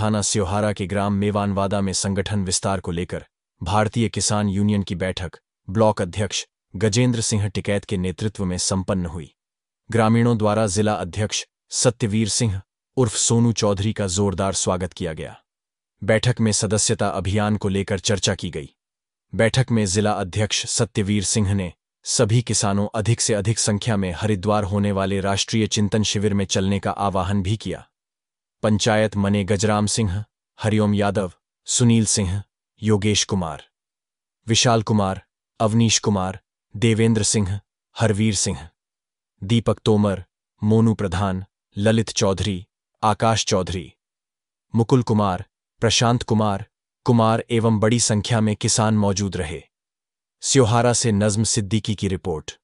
थाना स्योहारा के ग्राम मेवानवादा में संगठन विस्तार को लेकर भारतीय किसान यूनियन की बैठक ब्लॉक अध्यक्ष गजेंद्र सिंह टिकैत के नेतृत्व में संपन्न हुई ग्रामीणों द्वारा जिला अध्यक्ष सत्यवीर सिंह उर्फ सोनू चौधरी का जोरदार स्वागत किया गया बैठक में सदस्यता अभियान को लेकर चर्चा की गई बैठक में जिला अध्यक्ष सत्यवीर सिंह ने सभी किसानों अधिक से अधिक संख्या में हरिद्वार होने वाले राष्ट्रीय चिंतन शिविर में चलने का आवाहन भी किया पंचायत मने गजराम सिंह हरिओम यादव सुनील सिंह योगेश कुमार विशाल कुमार अवनीश कुमार देवेंद्र सिंह हरवीर सिंह दीपक तोमर मोनू प्रधान ललित चौधरी आकाश चौधरी मुकुल कुमार प्रशांत कुमार कुमार एवं बड़ी संख्या में किसान मौजूद रहे स्योहारा से नज्म सिद्दीकी की रिपोर्ट